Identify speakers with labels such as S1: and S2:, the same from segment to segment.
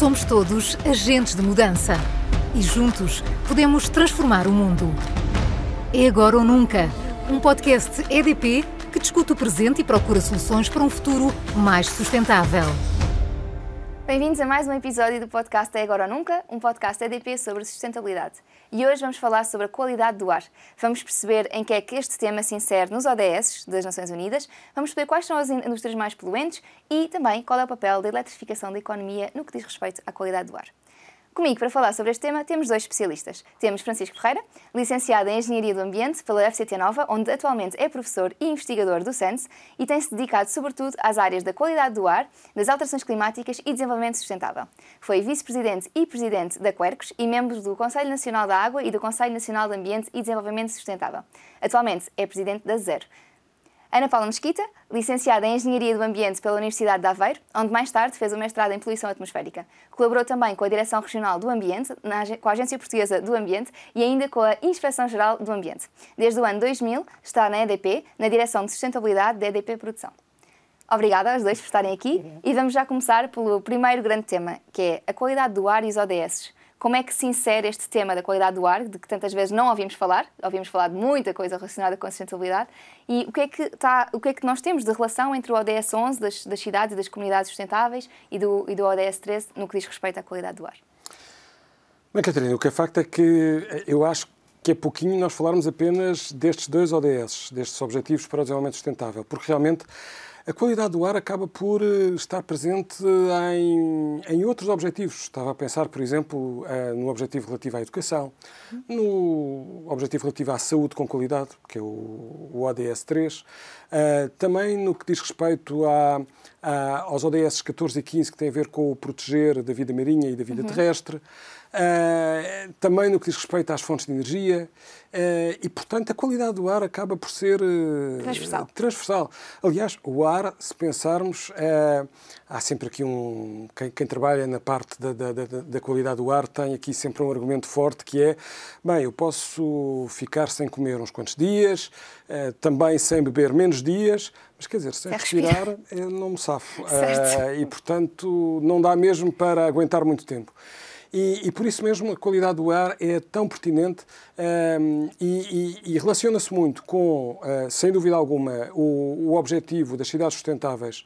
S1: Somos todos agentes de mudança e juntos podemos transformar o mundo. É agora ou nunca. Um podcast EDP que discute o presente e procura soluções para um futuro mais sustentável.
S2: Bem-vindos a mais um episódio do podcast É Agora ou Nunca, um podcast EDP sobre sustentabilidade e hoje vamos falar sobre a qualidade do ar. Vamos perceber em que é que este tema se insere nos ODS das Nações Unidas, vamos saber quais são as indústrias mais poluentes e também qual é o papel da eletrificação da economia no que diz respeito à qualidade do ar. Comigo para falar sobre este tema temos dois especialistas. Temos Francisco Ferreira, licenciado em Engenharia do Ambiente pela FCT Nova, onde atualmente é professor e investigador do SENS e tem-se dedicado sobretudo às áreas da qualidade do ar, das alterações climáticas e desenvolvimento sustentável. Foi vice-presidente e presidente da Quercus e membro do Conselho Nacional da Água e do Conselho Nacional do Ambiente e Desenvolvimento Sustentável. Atualmente é presidente da Zero. Ana Paula Mesquita, licenciada em Engenharia do Ambiente pela Universidade de Aveiro, onde mais tarde fez o mestrado em Poluição Atmosférica. Colaborou também com a Direção Regional do Ambiente, com a Agência Portuguesa do Ambiente e ainda com a Inspeção Geral do Ambiente. Desde o ano 2000 está na EDP, na Direção de Sustentabilidade da EDP Produção. Obrigada aos dois por estarem aqui e vamos já começar pelo primeiro grande tema, que é a qualidade do ar e os ODS. Como é que se insere este tema da qualidade do ar, de que tantas vezes não ouvimos falar, ouvimos falar de muita coisa relacionada com a sustentabilidade, e o que é que, está, o que, é que nós temos de relação entre o ODS 11 das, das cidades e das comunidades sustentáveis e do, e do ODS 13 no que diz respeito à qualidade do ar?
S3: Bem, Catarina, o que é facto é que eh, eu acho que é pouquinho nós falarmos apenas destes dois ODS, destes Objetivos para o Desenvolvimento Sustentável, porque realmente a qualidade do ar acaba por eh, estar presente eh, em, em outros objetivos. Estava a pensar, por exemplo, eh, no objetivo relativo à educação, no objetivo relativo à saúde com qualidade, que é o, ODS 3, também no que diz respeito aos ODS 14 e 15, que têm a ver com o proteger da vida marinha e da vida uhum. terrestre uh, também no que diz respeito às fontes de energia, uh, e portanto a qualidade do ar acaba por ser uh, transversal. transversal. Aliás, o ar, se pensarmos, há sempre aqui um. Quem, quem trabalha na parte da, da, da, da, qualidade do ar tem aqui sempre um argumento forte que é: bem, eu posso ficar sem comer uns quantos dias, também sem beber menos dias, mas quer dizer, sem é é respirar, respirar não me safo. e portanto não dá mesmo para aguentar muito tempo e, e, por isso mesmo a qualidade do ar é tão pertinente um, ehm, e, e, e relaciona-se muito com, uh, sem dúvida alguma, o, o objetivo das cidades sustentáveis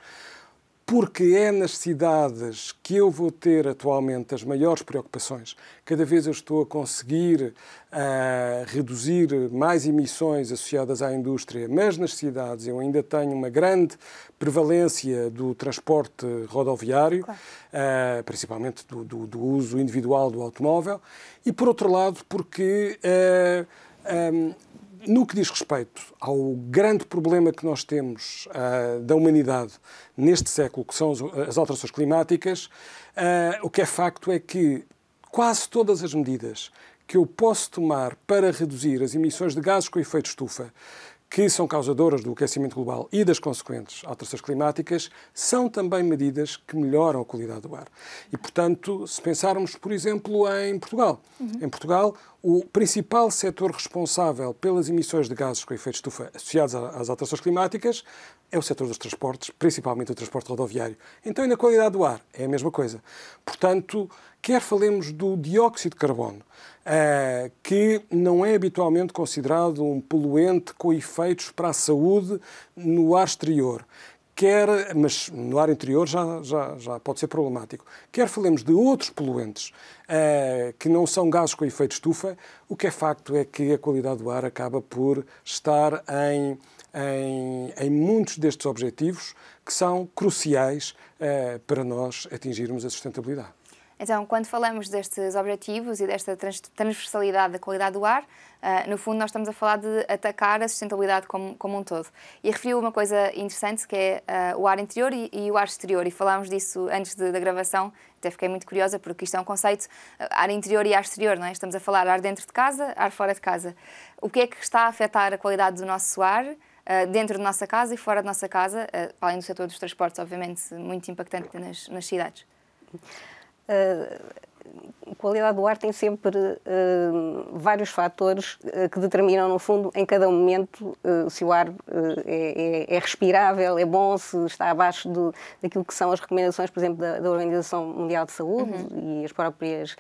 S3: porque é nas cidades que eu vou ter atualmente as maiores preocupações. Cada vez eu estou a conseguir uh, reduzir mais emissões associadas à indústria, mas nas cidades eu ainda tenho uma grande prevalência do transporte rodoviário, claro. uh, principalmente do, do, do, uso individual do automóvel, e por outro lado, porque. Uh, ah, um, no que diz respeito ao grande problema que nós temos uh, da humanidade neste século, que são as alterações climáticas, uh, o que é facto é que quase todas as medidas que eu posso tomar para reduzir as emissões de gases com efeito estufa que são causadoras do aquecimento global e das consequentes alterações climáticas, são também medidas que melhoram a qualidade do ar. E, portanto, se pensarmos, por exemplo, em Portugal. Uhum. Em Portugal, o principal setor responsável pelas emissões de gases com efeito estufa associados às alterações climáticas é o setor dos transportes, principalmente o transporte rodoviário. Então, e na qualidade do ar? É a mesma coisa. Portanto, quer falemos do dióxido de carbono, é, que não é habitualmente considerado um poluente com efeitos para a saúde no ar exterior. Quer, mas no ar interior já, já, já pode ser problemático. Quer falemos de outros poluentes uh, que não são gases com efeito estufa, o que é facto é que a qualidade do ar acaba por estar em, em, em muitos destes objetivos que são cruciais uh, para nós atingirmos a sustentabilidade.
S2: Então, quando falamos destes objetivos e desta trans transversalidade da qualidade do ar, uh, no fundo nós estamos a falar de atacar a sustentabilidade como, como um todo. E referiu uma coisa interessante que é uh, o ar interior e, e, o ar exterior, e falámos disso antes de, da gravação, até fiquei muito curiosa porque isto é um conceito, uh, ar interior e ar exterior, não é? Estamos a falar ar dentro de casa, ar fora de casa. O que é que está a afetar a qualidade do nosso ar? dentro da nossa casa e fora da nossa casa, além do setor dos transportes, obviamente, muito impactante nas, nas cidades. Ah,
S1: a qualidade do ar tem sempre uh, vários fatores uh, que determinam, no fundo, em cada momento, uh, se o ar é, é, é, respirável, é bom, se está abaixo do, daquilo que são as recomendações, por exemplo, da, da Organização Mundial de Saúde uhum. e as próprias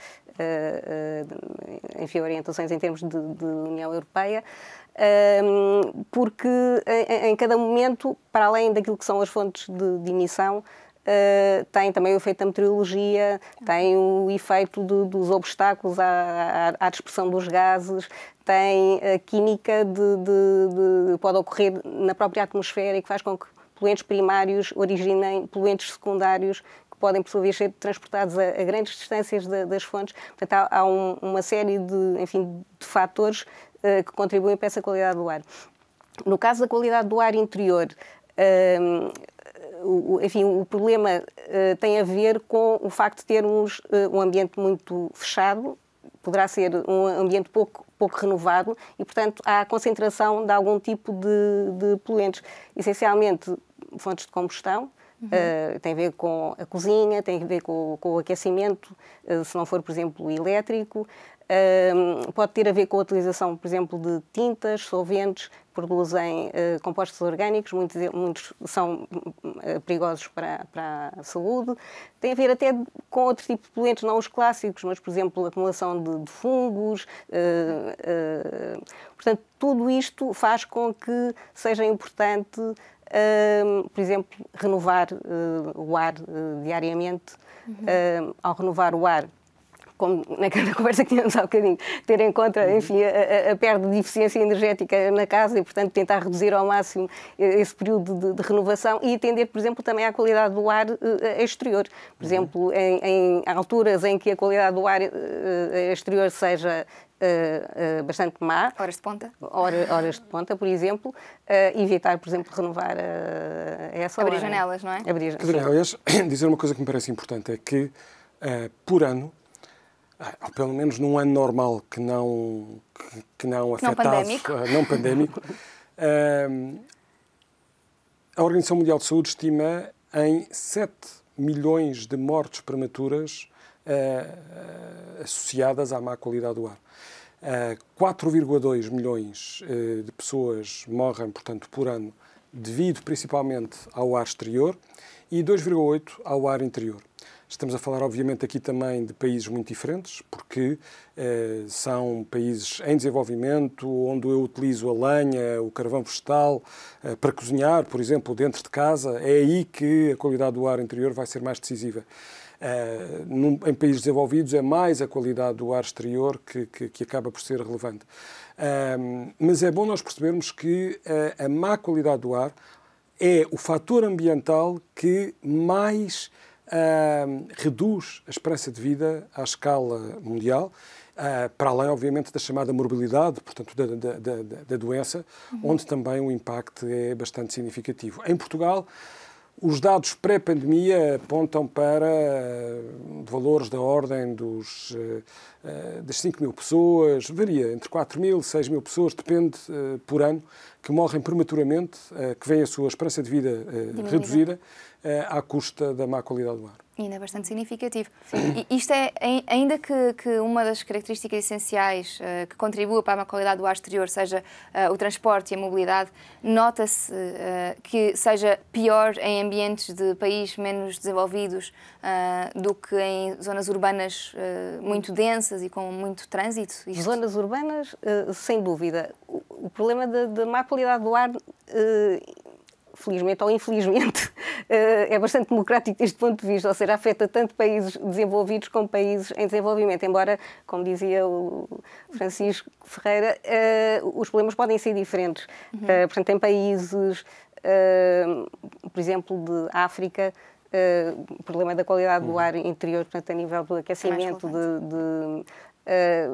S1: enfim, orientações em termos de, de União Europeia porque em, cada momento, para além daquilo que são as fontes de, de emissão, uh, tem também o efeito da meteorologia, tem o efeito do, dos obstáculos à, à, à, dispersão dos gases, tem a química de, de, de, pode ocorrer na própria atmosfera e que faz com que poluentes primários originem poluentes secundários que podem, por sua vez, ser transportados a, a grandes distâncias das fontes. Portanto, há, há um, uma série de, enfim, de fatores uh, que contribuem para essa qualidade do ar. No caso da qualidade do ar interior, ehm, o, enfim, o problema uh, tem a ver com o facto de termos uh, um ambiente muito fechado, poderá ser um ambiente pouco, pouco renovado e, portanto, há a concentração de algum tipo de, de poluentes, essencialmente fontes de combustão, Uhum. Uh, tem a ver com a cozinha, tem a ver com, com o aquecimento, uh, se não for, por exemplo, elétrico, pode ter a ver com a utilização, por exemplo, de tintas, solventes, produzem uh, compostos orgânicos, muitos, muitos são uh, perigosos para, para, a saúde. Tem a ver até com outro tipo de poluentes, não os clássicos, mas, por exemplo, a acumulação de, de fungos. Eh, portanto, tudo isto faz com que seja importante, por exemplo, renovar o ar diariamente. Uhum. ao renovar o ar, como naquela conversa que tínhamos há bocadinho, ter em conta, uhum. enfim, a, a perda de eficiência energética na casa e, portanto, tentar reduzir ao máximo eh, esse período de, de renovação e atender, por exemplo, também à qualidade do ar uh, exterior. Por uhum. exemplo, em, em, alturas em que a qualidade do ar uh, exterior seja bastante má. Horas de ponta? Hora, horas de ponta, por exemplo, uh, evitar, por exemplo, renovar a, a essa Abrir hora. janelas, não é? Abrir janelas.
S3: Aliás, dizer uma coisa que me parece importante é que, por ano, ah, pelo menos num ano normal que não, que, que não afetado ah, não pandémico, não ah, pandémico a Organização Mundial de Saúde estima em 7 milhões de mortes prematuras associadas à má qualidade do ar. 4,2 milhões de pessoas morrem, portanto, por ano, devido principalmente ao ar exterior e 2,8 ao ar interior. Estamos a falar, obviamente, aqui também de países muito diferentes, porque eh, são países em desenvolvimento, onde eu utilizo a lenha, o carvão vegetal, eh, para cozinhar, por exemplo, dentro de casa. É aí que a qualidade do ar interior vai ser mais decisiva. Uh, num, em países desenvolvidos é mais a qualidade do ar exterior que, que, que acaba por ser relevante. Uh, mas é bom nós percebermos que uh, a má qualidade do ar é o fator ambiental que mais uh, reduz a esperança de vida à escala mundial, uh, para além, obviamente, da chamada morbilidade, portanto, da, da, da, da doença, uhum. onde também o impacto é bastante significativo. Em Portugal, os dados pré-pandemia apontam para eh, valores da ordem dos, eh, eh, das 5 mil pessoas, varia entre 4 mil e 6 mil pessoas, depende por ano, que morrem prematuramente, que vêm a sua esperança de vida reduzida à custa da má qualidade do ar.
S2: Ainda é bastante significativo. E isto é, ainda que, que uma das características essenciais uh, que contribua para a qualidade do ar exterior seja uh, o transporte e a mobilidade, nota-se uh, que seja pior em ambientes de países menos desenvolvidos do que em zonas urbanas muito densas e com muito trânsito. Isto... Zonas urbanas, sem dúvida. O, o problema
S1: da má qualidade do ar felizmente ou infelizmente, eh, é bastante democrático deste ponto de vista, ou seja, afeta tanto países desenvolvidos como países em desenvolvimento. Embora, como dizia o Francisco Ferreira, eh, os problemas podem ser diferentes. Uhum. Eh, portanto, em países, por exemplo, de África, o problema da qualidade uhum. do ar interior, portanto, a nível do é aquecimento, é de, de, eh,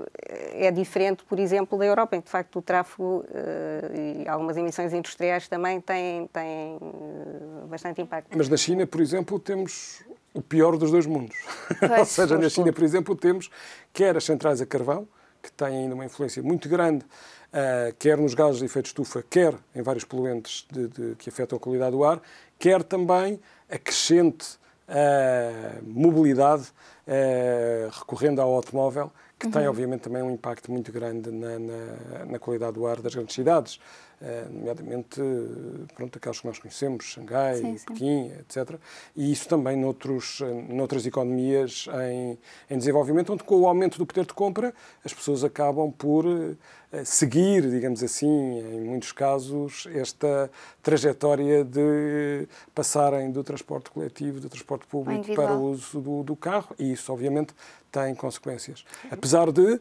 S1: é diferente, por exemplo, da Europa, em que de facto o tráfego eh, e algumas emissões industriais também têm, têm eh, bastante impacto. Mas na
S3: China, por exemplo, temos o pior dos dois mundos. Pois, Ou seja, na China, por exemplo, temos quer as centrais a carvão, que têm ainda uma influência muito grande, uh, quer nos gases de efeito de estufa, quer em vários poluentes de, de, que afetam a qualidade do ar, quer também a crescente uh, mobilidade eh, recorrendo ao automóvel, que uhum. tem obviamente também um impacto muito grande na, na, na qualidade do ar das grandes cidades, eh, nomeadamente pronto, aquelas que nós conhecemos, Xangai, sim, sim. Pequim, etc. E isso também noutros, eh, noutras economias em, em desenvolvimento, onde com o aumento do poder de compra as pessoas acabam por seguir, digamos assim, em muitos casos, esta trajetória de passarem do transporte coletivo, do transporte público para o uso do, do carro. E isso obviamente tem consequências. Apesar de,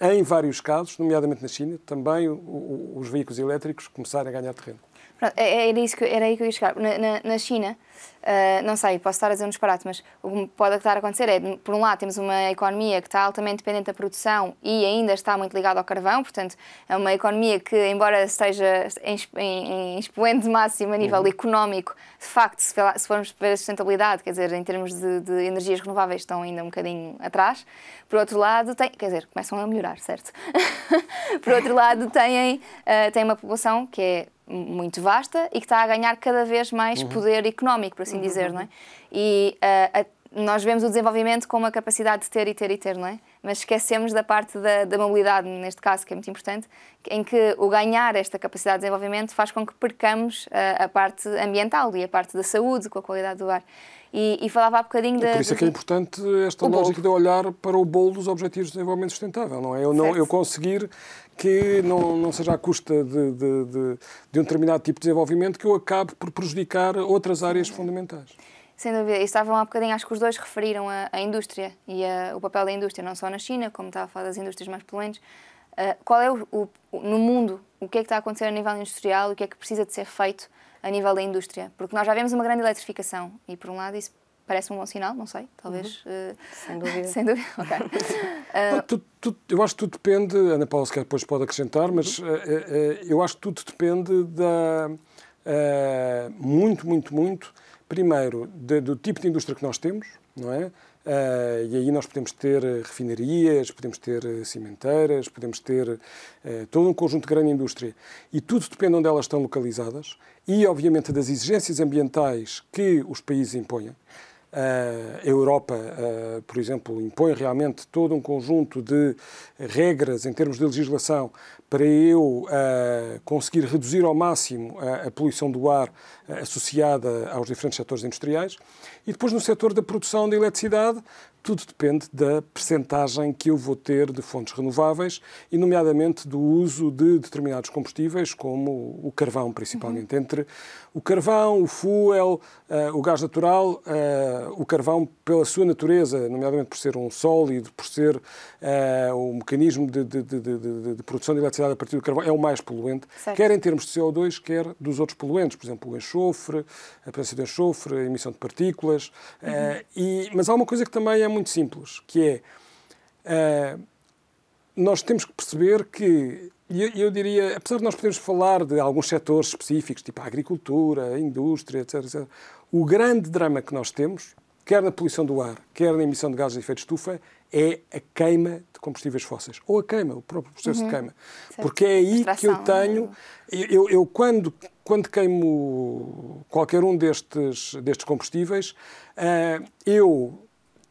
S3: em vários casos, nomeadamente na China, também os veículos elétricos começarem a ganhar terreno.
S2: Pronto, era, é, é isso que, era aí que eu ia chegar. Na, na, na China, uh, não sei, posso estar a dizer um disparate, mas o que pode estar a acontecer é, por um lado, temos uma economia que está altamente dependente da produção e ainda está muito ligada ao carvão, portanto, é uma economia que, embora esteja em, em, em expoente máximo a nível uhum. económico, de facto, se, se, formos ver a sustentabilidade, quer dizer, em termos de, de, energias renováveis, estão ainda um bocadinho atrás. Por outro lado, tem, quer dizer, começam a melhorar, certo? por outro lado, têm, uh, têm uma população que é muito vasta e que está a ganhar cada vez mais uhum. poder económico, por assim uhum. dizer, uhum. não é? E uh, nós vemos o desenvolvimento como a capacidade de ter e ter e ter, não é? Mas esquecemos da parte da, da, mobilidade, neste caso, que é muito importante, em que o ganhar esta capacidade de desenvolvimento faz com que percamos a, eh, a parte ambiental e a parte da saúde, com a qualidade do ar. E, e falava há bocadinho da. Por isso é que é
S3: importante esta lógica de olhar para o bolo dos Objetivos de Desenvolvimento Sustentável, não é? Eu, não, eu conseguir que não, não seja à custa de, de, de, de um determinado tipo de desenvolvimento que eu acabe por prejudicar outras áreas fundamentais. Sim.
S2: Sem dúvida. E estavam há bocadinho, acho que os dois referiram a, a indústria e a, o papel da indústria, não só na China, como estava a falar das indústrias mais poluentes. Uh, qual é, o, o, no mundo, o que é que está a acontecer a nível industrial, o que é que precisa de ser feito a nível da indústria? Porque nós já vemos uma grande eletrificação e, por um lado, isso parece um bom sinal, não sei, talvez. Uhum. Uh... Sem dúvida. Sem dúvida, ok.
S3: Uh... eu acho que tudo depende, Ana Paula, se quer depois pode acrescentar, uhum. mas uh, eu acho que tudo depende da. muito, muito, muito primeiro, de, do tipo de indústria que nós temos, não é? Uh, e aí nós podemos ter eh, refinarias, podemos ter eh, cimenteiras, podemos ter uh, todo um conjunto de grande indústria. E tudo depende onde elas estão localizadas e, obviamente, das exigências ambientais que os países impõem. Eh, a Europa, eh, por exemplo, impõe realmente todo um conjunto de regras em termos de legislação para eu eh, conseguir reduzir ao máximo a, poluição do ar associada aos diferentes setores industriais. E depois no setor da produção de eletricidade, tudo depende da percentagem que eu vou ter de fontes renováveis e, nomeadamente, do uso de determinados combustíveis, como o carvão, principalmente. Uhum. Entre o carvão, o fuel, uh, o gás natural, uh, o carvão, pela sua natureza, nomeadamente por ser um sólido, por ser uh, um mecanismo de, de, de, de, produção de eletricidade a partir do carvão, é o mais poluente, certo. quer em termos de CO2, quer dos outros poluentes, por exemplo, o enxofre, a presença de enxofre, a emissão de partículas. Uhum. e, mas há uma coisa que também é muito simples, que é uh, nós temos que perceber que, eu, eu diria, apesar de nós podermos falar de alguns setores específicos, tipo a agricultura, a indústria, etc., etc., o grande drama que nós temos, quer na poluição do ar, quer na emissão de gases de efeito de estufa, é a queima de combustíveis fósseis. Ou a queima, o próprio processo uhum. de queima. Certo. Porque é aí que eu né? tenho. Eu, eu, quando, quando queimo qualquer um destes, destes combustíveis, uh, eu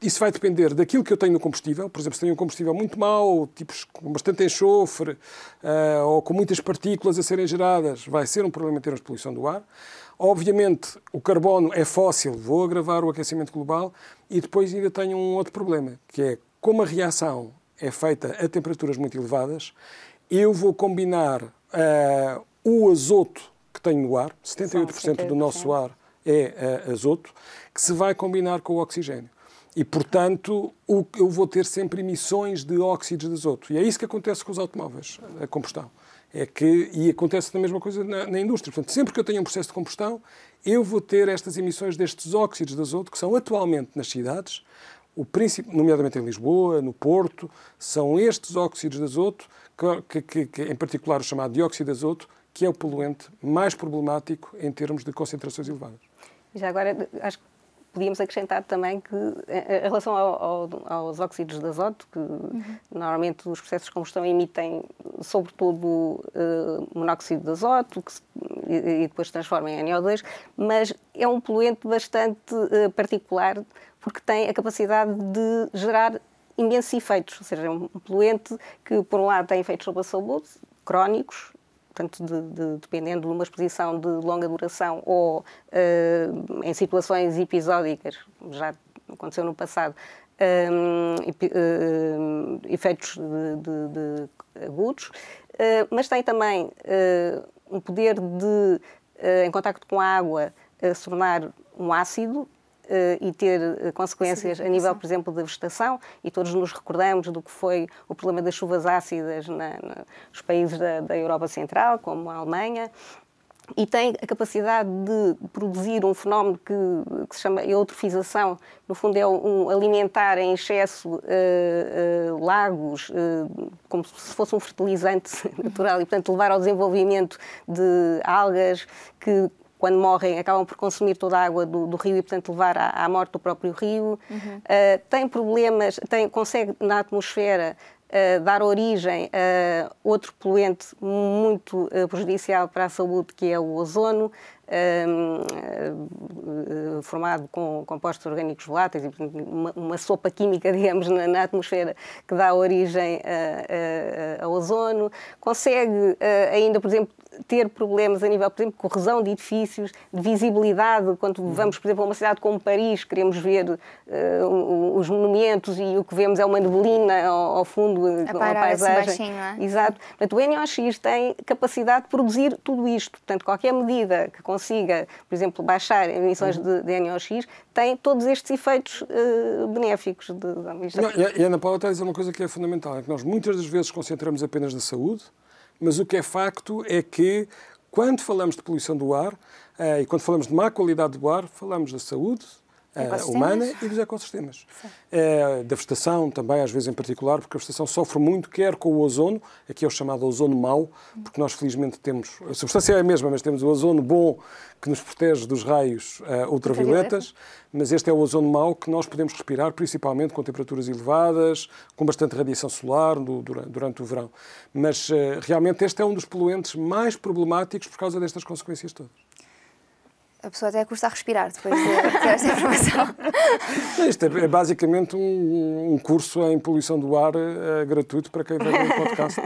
S3: isso vai depender daquilo que eu tenho no combustível. Por exemplo, se tenho um combustível muito mau, tipo com bastante enxofre uh, ou com muitas partículas a serem geradas, vai ser um problema em termos de poluição do ar. Obviamente, o carbono é fóssil, vou agravar o aquecimento global. E depois ainda tenho um outro problema, que é como a reação é feita a temperaturas muito elevadas, eu vou combinar uh, o azoto que tenho no ar, 78% do nosso ar é uh, azoto, que se vai combinar com o oxigênio. E, portanto, o, eu vou ter sempre emissões de óxidos de azoto. E é isso que acontece com os automóveis, a combustão. É que, e acontece a mesma coisa na, na indústria. Portanto, sempre que eu tenho um processo de combustão, eu vou ter estas emissões destes óxidos de azoto, que são atualmente nas cidades, o príncipe, nomeadamente em Lisboa, no Porto, são estes óxidos de azoto, que, que, que, em particular o chamado dióxido de azoto, que é o poluente mais problemático em termos de concentrações elevadas.
S1: Já agora, acho que podíamos acrescentar também que, eh, eh, em relação ao, ao, aos óxidos de azoto, que uhum. normalmente os processos de combustão emitem, sobretudo, uh, monóxido de azoto que se, e, e, depois transforma em NO2, mas é um poluente bastante uh, particular porque tem a capacidade de gerar imensos efeitos, ou seja, é um poluente que, por um lado, tem efeitos sobre a saúde, crónicos portanto, de, de, dependendo de uma exposição de longa duração ou uh, em situações episódicas, já aconteceu no passado, um, ehm, eh, efeitos de, de agudos, uh, mas tem também uh, um poder de, em contacto com a água, se tornar um ácido eh, e ter eh, consequências Sim, a nível, por exemplo, da vegetação, e todos nos recordamos do que foi o problema das chuvas ácidas na, na, nos países da, da Europa Central, como a Alemanha, e tem a capacidade de produzir um fenómeno que, que se chama eutrofização, no fundo é um alimentar em excesso uh, uh, lagos, uh, como se fosse um fertilizante natural, e portanto levar ao desenvolvimento de algas que quando morrem, acabam por consumir toda a água do, do rio e, portanto, levar à, à morte do próprio rio. Uhum. Uh, tem problemas, tem, consegue na atmosfera uh, dar origem a outro poluente muito uh, prejudicial para a saúde, que é o ozono. Ehm, formado com compostos orgânicos voláteis, uma, uma sopa química, digamos, na, na, atmosfera que dá origem a, ozono. Consegue uh, ainda, por exemplo, ter problemas a nível, por exemplo, de corrosão de edifícios, de visibilidade, quando uhum. vamos, por exemplo, a uma cidade como Paris, queremos ver uh, os monumentos e o que vemos é uma neblina ao, ao fundo, da assim paisagem. Baixinho, é? Exato. Portanto, o NOX tem capacidade de produzir tudo isto. Portanto, qualquer medida que consiga, por exemplo, baixar emissões uhum. de, de NOX, tem todos estes efeitos uh, benéficos. De, de... e
S3: a Ana Paula está a dizer uma coisa que é fundamental, é que nós muitas das vezes concentramos apenas na saúde, mas o que é facto é que quando falamos de poluição do ar eh, e quando falamos de má qualidade do ar, falamos da saúde, é, humana e dos ecossistemas. É, da vegetação também, às vezes em particular, porque a vegetação sofre muito, quer com o ozono, aqui é o chamado ozono mau, porque nós felizmente temos, a substância é a mesma, mas temos o ozono bom que nos protege dos raios uh, ultravioletas, mas este é o ozono mau que nós podemos respirar, principalmente com temperaturas elevadas, com bastante radiação solar no, durante, durante, o verão. Mas uh, realmente este é um dos poluentes mais problemáticos por causa destas consequências todas.
S2: A pessoa até custa a respirar depois de ter esta informação.
S3: Isto é, é basicamente um, um, curso em poluição do ar é, gratuito para quem vai ver o podcast.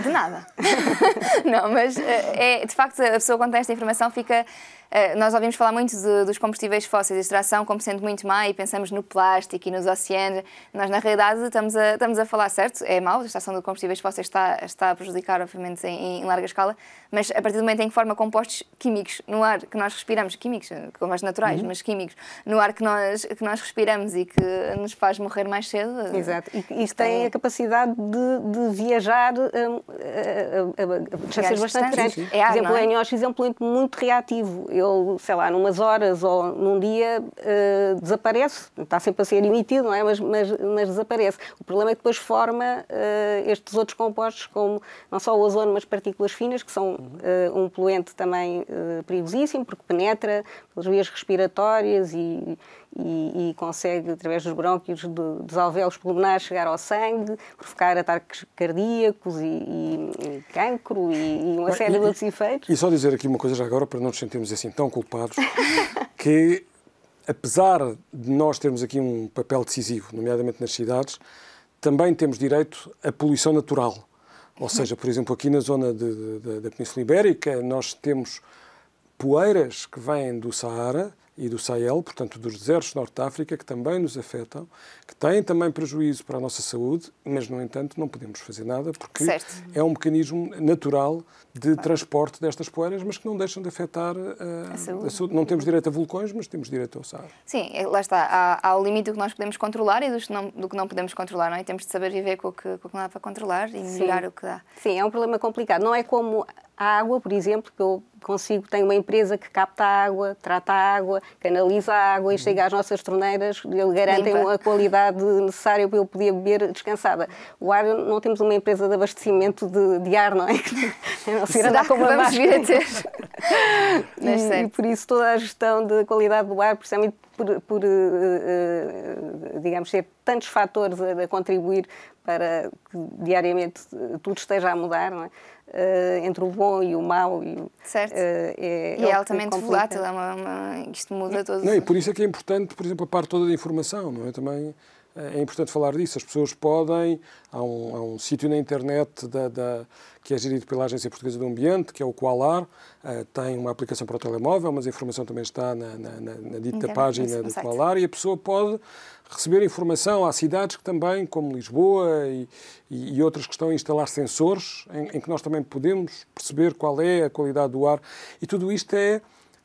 S2: De nada. Não, mas eh, é, de facto a pessoa quando tem esta informação fica. Eh, nós ouvimos falar muito de, dos combustíveis fósseis de extração como sendo muito má e pensamos no plástico e nos oceanos. Nós, na realidade, estamos a, estamos a falar, certo? É mau, a extração de combustíveis fósseis está, está a prejudicar, obviamente, em, em larga escala, mas a partir do momento em que forma compostos químicos no ar que nós respiramos, químicos, eh, compostos naturais, uhum. mas químicos, no ar que nós, que nós respiramos e que nos faz morrer mais cedo. Eh, Exato, e isso tem a capacidade de, de viajar a,
S1: a, distâncias bastante grandes. Sim, sim. É ar, exemplo, é? em Osh, exemplo é muito, muito reativo. Ele, sei lá, numas horas ou num dia uh, desaparece, está sempre a ser emitido, não é? Mas, mas, mas desaparece. O problema é que depois forma uh, estes outros compostos, como não só o ozono, mas partículas finas, que são eh, um poluente também eh, perigosíssimo, porque penetra pelas vias respiratórias e, e, e consegue, através dos brônquios, de, dos alvéolos pulmonares, chegar ao sangue, provocar ataques cardíacos e, e cancro e, uma série de outros
S3: efeitos. E só dizer aqui uma coisa já agora, para não nos sentirmos assim tão culpados, que apesar de nós termos aqui um papel decisivo, nomeadamente nas cidades, também temos direito à poluição natural. Ou seja, por exemplo, aqui na zona de, de, da Península Ibérica, nós temos poeiras que vêm do Saara e do Sahel, portanto dos desertos de Norte de África, que também nos afetam, que têm também prejuízo para a nossa saúde, mas, no entanto, não podemos fazer nada porque certo. é um mecanismo natural de claro. transporte destas poeiras, mas que não deixam de afetar a, a, eh, saúde. a, saúde. Não temos direito a vulcões, mas temos direito ao Saara.
S2: Sim, eh, lá está. Há, há o limite do que nós podemos controlar e do que não, do que não podemos controlar, não é? Temos de saber viver com o que, com o que não dá para controlar e melhorar o que dá. Sim, é um problema complicado. Não
S1: é como a água, por exemplo, que eu consigo, tenho uma empresa que capta água, trata água, canaliza a água e hum. chega às nossas torneiras, garantem a qualidade necessária para eu poder beber descansada. O ar, não temos uma empresa de abastecimento de, de ar, não é? não Será andar vamos vir a ter? e, e por isso toda a gestão da qualidade do ar, precisamente por, por uh, uh, digamos, ser tantos fatores a, a, contribuir para que diariamente tudo esteja a mudar, não é? Uh, entre o bom e o mau. E o... É, é e é, é altamente volátil, é
S2: uma, uma, isto muda todo. Não, e por isso é
S3: que é importante, por exemplo, a parte toda da informação, não é? Também é importante falar disso. As pessoas podem, há um, há um sítio na internet da, da, que é gerido pela Agência Portuguesa do Ambiente, que é o Qualar, uh, tem uma aplicação para o telemóvel, mas a informação também está na, na, na, na dita internet, página do Qualar e a pessoa pode receber informação. Há cidades que também, como Lisboa e, e, e outras que estão a instalar sensores, em, em que nós também podemos perceber qual é a qualidade do ar. E tudo isto é,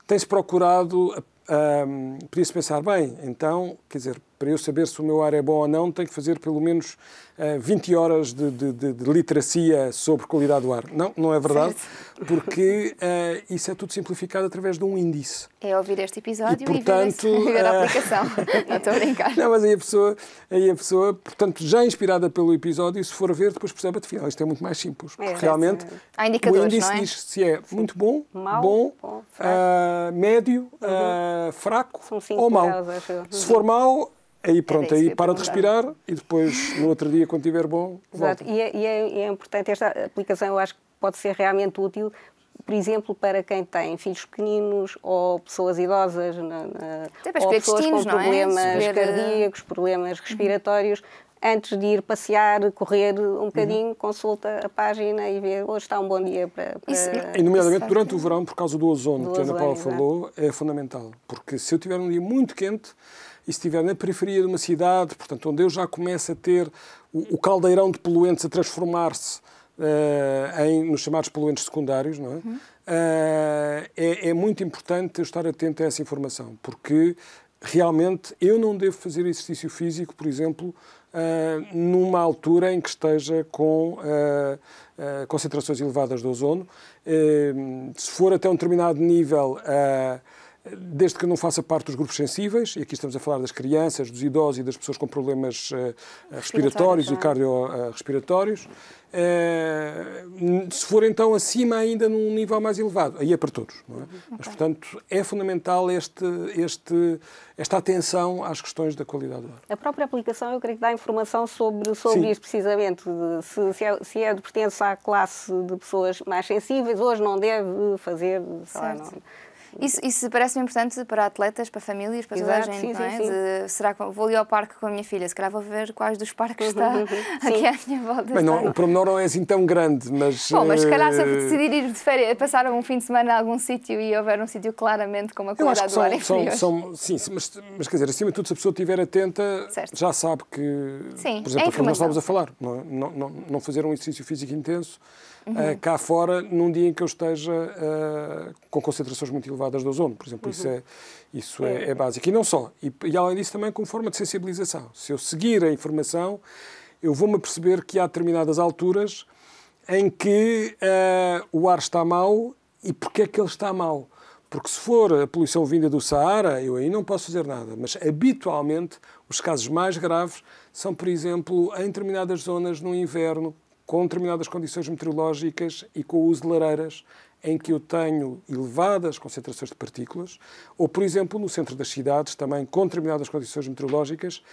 S3: tem-se procurado um, eh, podia-se pensar, bem, então, quer dizer, para eu saber se o meu ar é bom ou não, tenho que fazer pelo menos uh, eh, 20 horas de, de, de, de, literacia sobre qualidade do ar. Não, não é verdade, certo. porque uh, isso é tudo simplificado através de um índice.
S2: É ouvir este episódio e, portanto, e ver, a eh, aplicação. não estou a brincar.
S3: Não, mas aí a, pessoa, aí a pessoa, portanto, já inspirada pelo episódio, se for ver, depois percebe, afinal, isto é muito mais simples. É, realmente, é. o índice é? diz se é muito bom, bom, bom uh, médio, uhum. fraco ou mau. Se for mau, Aí é pronto, aí para de respirar e depois no outro dia, quando estiver bom. Exato, é,
S1: e é, e, é, importante esta aplicação, eu acho que pode ser realmente útil por exemplo, para quem tem filhos pequeninos ou pessoas idosas, na, na, ou pessoas com é? problemas é? cardíacos, problemas respiratórios, uhum. antes de ir passear, correr um uhum. bocadinho, uhum. consulta a página e vê hoje está um bom dia para. para Isso, e, nomeadamente durante
S3: o verão, por causa do ozono, do que a Ana Paula falou, é fundamental. Porque se eu tiver um dia muito quente e se estiver na periferia de uma cidade, portanto, onde eu já começo a ter o, o caldeirão de poluentes a transformar-se uh, em, nos chamados poluentes secundários, não é? Uh, é? é? muito importante estar atento a essa informação, porque realmente eu não devo fazer exercício físico, por exemplo, uh, numa altura em que esteja com concentrações elevadas de ozono. se for até um determinado nível. Uh, desde que não faça parte dos grupos sensíveis, e aqui estamos a falar das crianças, dos idosos e das pessoas com problemas uh, respiratórios, e é? cardiorrespiratórios. Uh, se for então acima ainda num nível mais elevado, aí é para todos. É? Uhum. Okay. Mas, portanto, é fundamental este, este, esta atenção às questões da qualidade do ar.
S1: A própria aplicação, eu creio que dá informação sobre, sobre precisamente, se, se, é, se é de pertence à classe de pessoas
S2: mais sensíveis, hoje não deve fazer, sei lá, não, isso, isso parece-me importante para atletas, para famílias, para Exato, toda a gente, sim, não é? Sim. De, será que vou ali ao parque com a minha filha? Se calhar vou ver quais dos parques uhum, está uhum, aqui à minha volta. Bem, não, o
S3: promenor não é assim tão grande, mas... Bom, mas se calhar se eu eh, decidir
S2: ir de férias, passar um fim de semana a algum sítio e houver um sítio claramente com uma qualidade do ar inferior. É são,
S3: sim, mas, mas quer dizer, acima de tudo, se a pessoa estiver atenta, certo. já sabe que... Sim, por exemplo, é a nós estávamos a falar, é? não, não, não fazer um exercício físico intenso uhum. Eh, cá fora num dia em que eu esteja uh, com concentrações muito elevadas de ozono, por exemplo. Uhum. Isso, é, isso é. É, é, básico. E não só. E, e além disso também como forma de sensibilização. Se eu seguir a informação, eu vou-me perceber que há determinadas alturas em que uh, o ar está mau e porque é que ele está mau. Porque se for a poluição vinda do Saara, eu aí não posso fazer nada. Mas habitualmente os casos mais graves são, por exemplo, em determinadas zonas no inverno, com determinadas condições meteorológicas e com o uso de lareiras em que eu tenho elevadas concentrações de partículas, ou, por exemplo, no centro das cidades, também com determinadas condições meteorológicas,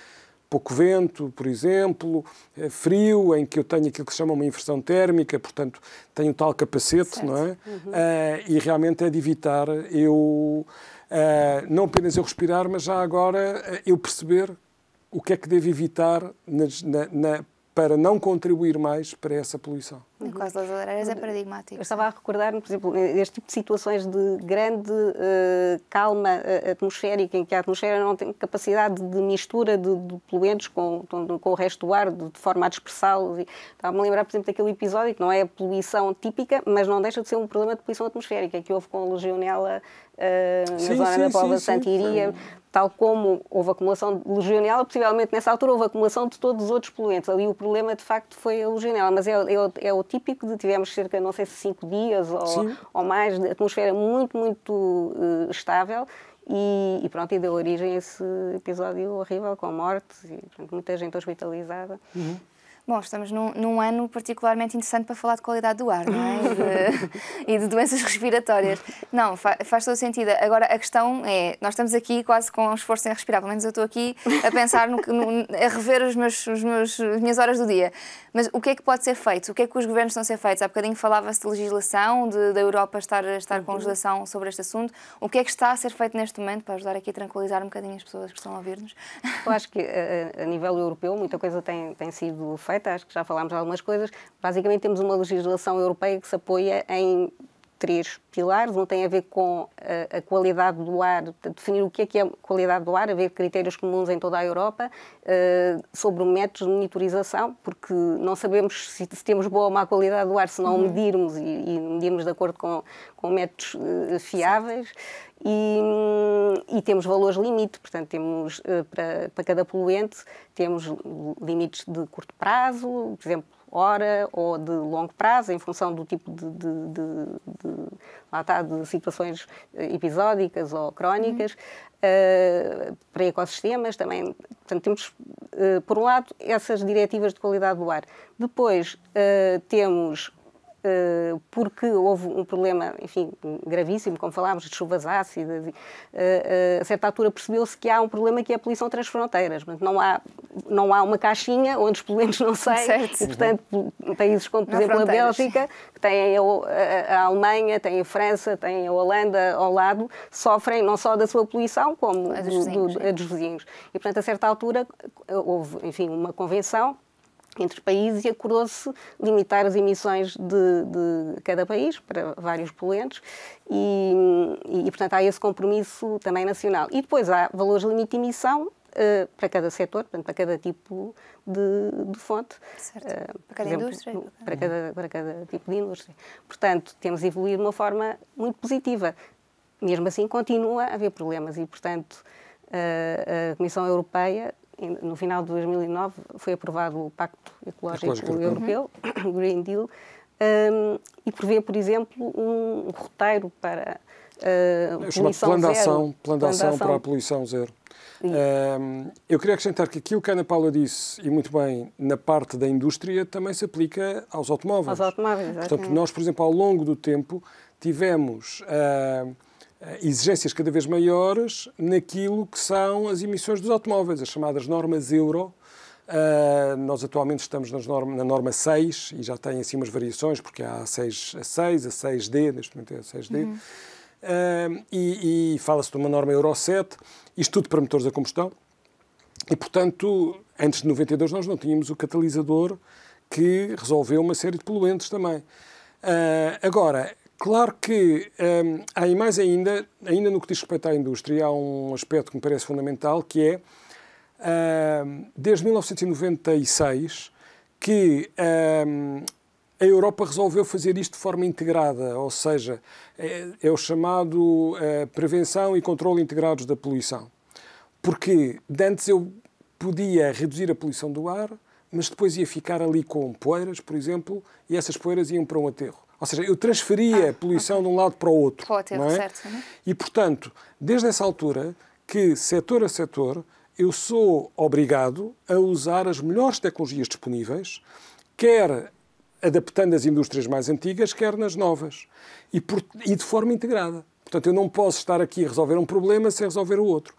S3: pouco vento, por exemplo, eh, frio, em que eu tenho aquilo que se chama uma inversão térmica, portanto, tenho tal capacete, certo. não é? Uhum. Uh, e realmente é de evitar eu, uh, não apenas eu respirar, mas já agora eu perceber o que é que devo evitar nas, na, na, para não contribuir mais para essa poluição.
S2: No é caso das lareiras é paradigmático.
S1: Eu estava a recordar, por exemplo, este tipo de situações de grande uh, calma eh, atmosférica, em que a atmosfera não tem capacidade de mistura de, de poluentes com, com o resto do ar, de, de forma a dispersá-los. Estava-me a lembrar, por exemplo, daquele episódio que não é a poluição típica, mas não deixa de ser um problema de poluição atmosférica, que houve com a legionela uh, eh, na sim, zona sim, da Póvoa de Santa Iria. Sim tal como houve acumulação de legionela, possivelmente nessa altura houve acumulação de todos os outros poluentes. Ali o problema, de facto, foi a legionela, mas é, é, é o típico de tivemos cerca, não sei se cinco dias ou, ou mais, de atmosfera muito, muito uh, estável e, e, pronto, e deu origem a esse episódio horrível com a morte e pronto, muita gente hospitalizada.
S2: Uhum. Bom, estamos num, num, ano particularmente interessante para falar de qualidade do ar, não é? De, e de doenças respiratórias. Não, fa, faz todo sentido. Agora, a questão é, nós estamos aqui quase com um esforço em respirar, pelo menos eu estou aqui a pensar, no, no, a rever os meus, os meus, as minhas horas do dia. Mas o que é que pode ser feito? O que é que os governos estão a ser feitos? Há bocadinho falava-se de legislação, de, da Europa estar, estar uhum. com legislação sobre este assunto. O que é que está a ser feito neste momento para ajudar aqui a tranquilizar um bocadinho as pessoas que estão a ouvir-nos?
S1: Eu acho que a, eh, eh, a nível europeu muita coisa tem, tem sido feita feita, acho que já falámos algumas coisas. Basicamente, temos uma legislação europeia que se apoia em três pilares. Um tem a ver com a, eh, a qualidade do ar, definir o que é que é qualidade do ar, haver critérios comuns em toda a Europa uh, sobre métodos de monitorização, porque não sabemos se, se, temos boa ou má qualidade do ar se não uhum. medirmos e, e medirmos de acordo com, com métodos uh, fiáveis. Sim e, e temos valores limite, portanto, temos eh, para, para cada poluente, temos limites de curto prazo, por exemplo, hora ou de longo prazo, em função do tipo de, de, de, de lá está, de situações eh, episódicas ou crónicas, uhum. uh, para ecossistemas também. Portanto, temos, uh, por um lado, essas diretivas de qualidade do ar. Depois, uh, temos eh, porque houve um problema, enfim, gravíssimo, como falámos, de chuvas ácidas. Eh, eh, a certa altura percebeu-se que há um problema que é a poluição transfronteiras. Não há, não há uma caixinha onde os poluentes não saem. E, portanto, países como, por exemplo, fronteiras. a Bélgica, que têm a, a, Alemanha, têm a França, têm a Holanda ao lado, sofrem não só da sua poluição, como a dos, do, vizinhos, do, a dos vizinhos. E, portanto, a certa altura houve, enfim, uma convenção entre países e acordou-se limitar as emissões de, de, cada país para vários poluentes e, e, portanto, há esse compromisso também nacional. E depois há valores de limite de emissão uh, para cada setor, portanto, para cada tipo de, de fonte. Certo. Uh, para cada exemplo, indústria. Para cada, para cada tipo de indústria. Portanto, temos evoluído de uma forma muito positiva. Mesmo assim, continua a haver problemas e, portanto, eh, a Comissão Europeia no final de 2009 foi aprovado o Pacto Ecológico, Ecológico uhum. Europeu, o Green Deal, um, e prevê, por exemplo, um roteiro para uh, poluição plano de ação, plano de ação para a
S3: poluição zero. Um, eu queria acrescentar que aquilo que a Ana Paula disse, e muito bem, na parte da indústria, também se aplica aos automóveis. Aos automóveis, exatamente. Portanto, nós, por exemplo, ao longo do tempo, tivemos... Uh, eh, exigências cada vez maiores naquilo que são as emissões dos automóveis, as chamadas normas euro. Uh, nós atualmente estamos norma, na norma 6 e já tem assim umas variações, porque há a 6, a 6, a 6D, neste momento é a 6D, uhum. uh, e, e fala-se de uma norma Euro 7, isto tudo para motores a combustão. E, portanto, antes de 92 nós não tínhamos o catalisador que resolveu uma série de poluentes também. Uh, agora, Claro que um, há mais ainda, ainda no que diz respeito à indústria, há um aspecto que me parece fundamental, que é, hum, desde 1996, que hum, a Europa resolveu fazer isto de forma integrada, ou seja, é, é o chamado eh, prevenção e controle integrados da poluição. Porque antes eu podia reduzir a poluição do ar, mas depois ia ficar ali com poeiras, por exemplo, e essas poeiras iam para um aterro. Ou seja, eu transferia ah, a poluição okay. de um lado para o outro. Para o aterro, é? certo. Né? E, portanto, desde essa altura, que setor a setor, eu sou obrigado a usar as melhores tecnologias disponíveis, quer adaptando as indústrias mais antigas, quer nas novas. E, por, e de forma integrada. Portanto, eu não posso estar aqui a resolver um problema sem resolver o outro.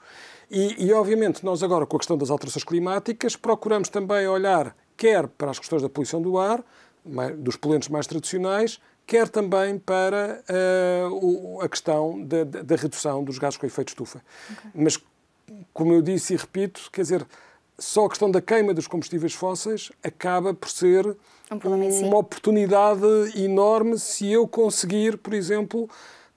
S3: E, e, obviamente, nós agora, com a questão das alterações climáticas, procuramos também olhar quer para as questões da poluição do ar, dos poluentes mais tradicionais, quer também para uh, o, a questão da, da, redução dos gases com efeito estufa. Okay. Mas, como eu disse e repito, quer dizer, só a questão da queima dos combustíveis fósseis acaba por ser um uma oportunidade enorme se eu conseguir, por exemplo,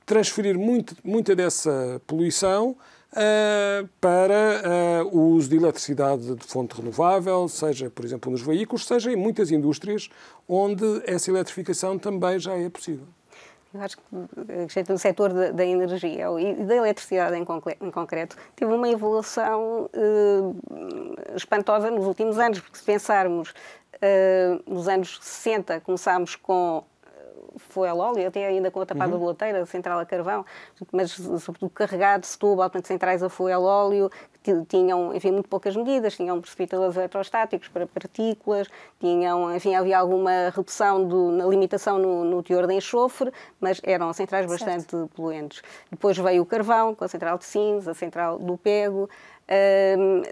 S3: transferir muito, muita dessa poluição eh, para eh, o uso de eletricidade de fonte renovável, seja, por exemplo, nos veículos, seja em muitas indústrias onde essa eletrificação também já é possível.
S1: Eu acho que eh, o setor da, energia e da eletricidade em, concreto teve uma evolução espantosa nos últimos anos, porque se pensarmos nos anos 60 começámos com foi ao óleo, até ainda com a tapada uhum. boleteira, central a carvão, mas sobretudo carregado, Setúbal, portanto, centrais a foi ao óleo, tinham, enfim, muito poucas medidas, tinham precipitadores eletrostáticos para partículas, tinham, enfim, havia alguma redução do, na limitação no, no teor de enxofre, mas eram centrais bastante certo. poluentes. Depois veio o carvão, com a central de cinza, a central do Pego,